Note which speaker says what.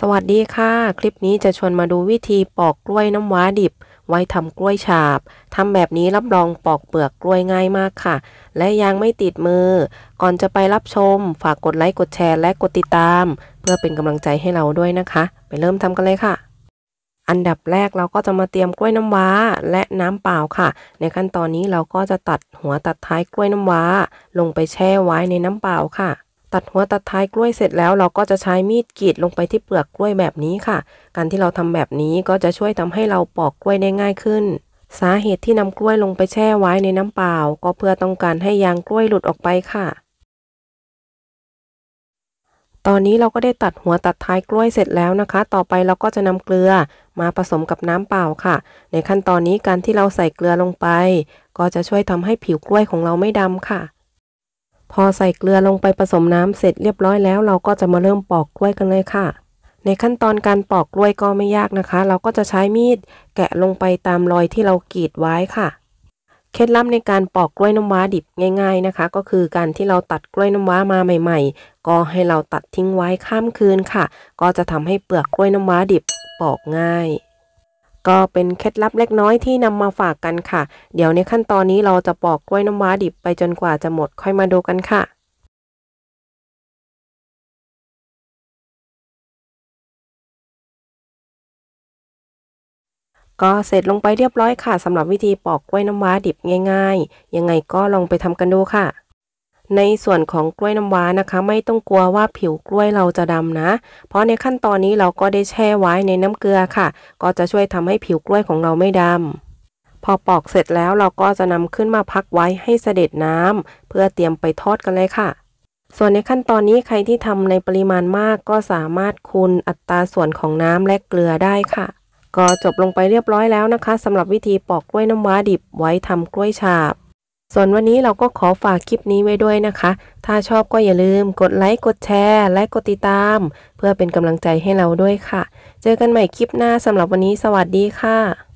Speaker 1: สวัสดีค่ะ คลิปนี้จะชวนมาดูวิธีปอกกล้วยน้ำว้าดิบ ไว้ทำกล้วยฉาบทำแบบนี้รับรองปอกเปลือกกล้วยง่ายมากค่ะ และยังไม่ติดมือ ก่อนจะไปรับชมฝากกดไลค์กดแชร์และกดติดตาม เพื่อเป็นกำลังใจให้เราด้วยนะคะ ไปเริ่มทำกันเลยค่ะ อันดับแรกเราก็จะมาเตรียมกล้วยน้ำว้าและน้ำเปล่าค่ะ ในขั้นตอนนี้เราก็จะตัดหัวตัดท้ายกล้วยน้ำว้าลงไปแช่ไว้ในน้ำเปล่าค่ะตัดหัวตัดท้ายกล้วยเสร็จแล้วเราก็จะใช้มีดกรีดลงไปที่เปลือกกล้วยแบบนี้ค่ะ การที่เราทำแบบนี้ก็จะช่วยทำให้เราปอกกล้วยได้ง่ายขึ้น สาเหตุที่นำกล้วยลงไปแช่ไว้ในน้ำเปล่า ก็เพื่อต้องการให้ยางกล้วยหลุดออกไปค่ะ ตอนนี้เราก็ได้ตัดหัวตัดท้ายกล้วยเสร็จแล้วนะคะต่อไปเราก็จะนำเกลือมาผสมกับน้ำเปล่าค่ะ ในขั้นตอนนี้การที่เราใส่เกลือลงไป ก็จะช่วยทำให้ผิวกล้วยของเราไม่ดำค่ะพอใส่เกลือลงไปผสมน้ำเสร็จเรียบร้อยแล้ว เราก็จะมาเริ่มปอกกล้วยกันเลยค่ะ ในขั้นตอนการปอกกล้วยก็ไม่ยากนะคะ เราก็จะใช้มีดแกะลงไปตามรอยที่เรากรีดไว้ค่ะเคล็ดลับในการปอกกล้วยน้ำว้าดิบง่ายๆนะคะ ก็คือการที่เราตัดกล้วยน้ำว้ามาใหม่ๆ ก็ให้เราตัดทิ้งไว้ข้ามคืนค่ะ ก็จะทำให้เปลือกกล้วยน้ำว้าดิบปอกง่ายก็เป็นเคล็ดลับเล็กน้อยที่นำมาฝากกันค่ะ เดี๋ยวในขั้นตอนนี้เราจะปอกกล้วยน้ำว้าดิบไปจนกว่าจะหมดค่อยมาดูกันค่ะ ก็เสร็จลงไปเรียบร้อยค่ะสำหรับวิธีปอกกล้วยน้ำว้าดิบง่ายๆ ยังไงก็ลองไปทำกันดูค่ะในส่วนของกล้วยน้ำว้านะคะ ไม่ต้องกลัวว่าผิวกล้วยเราจะดำนะ เพราะในขั้นตอนนี้เราก็ได้แช่ไว้ในน้ำเกลือค่ะ ก็จะช่วยทำให้ผิวกล้วยของเราไม่ดำพอปอกเสร็จแล้วเราก็จะนำขึ้นมาพักไว้ให้เสด็จน้ำเพื่อเตรียมไปทอดกันเลยค่ะ ส่วนในขั้นตอนนี้ใครที่ทำในปริมาณมากก็สามารถคูณอัตราส่วนของน้ำและเกลือได้ค่ะ ก็จบลงไปเรียบร้อยแล้วนะคะสำหรับวิธีปอกกล้วยน้ำว้าดิบไว้ทำกล้วยฉาบส่วนวันนี้เราก็ขอฝากคลิปนี้ไว้ด้วยนะคะ ถ้าชอบก็อย่าลืมกดไลค์ กดแชร์ และกดติดตาม เพื่อเป็นกำลังใจให้เราด้วยค่ะ เจอกันใหม่คลิปหน้าสำหรับวันนี้สวัสดีค่ะ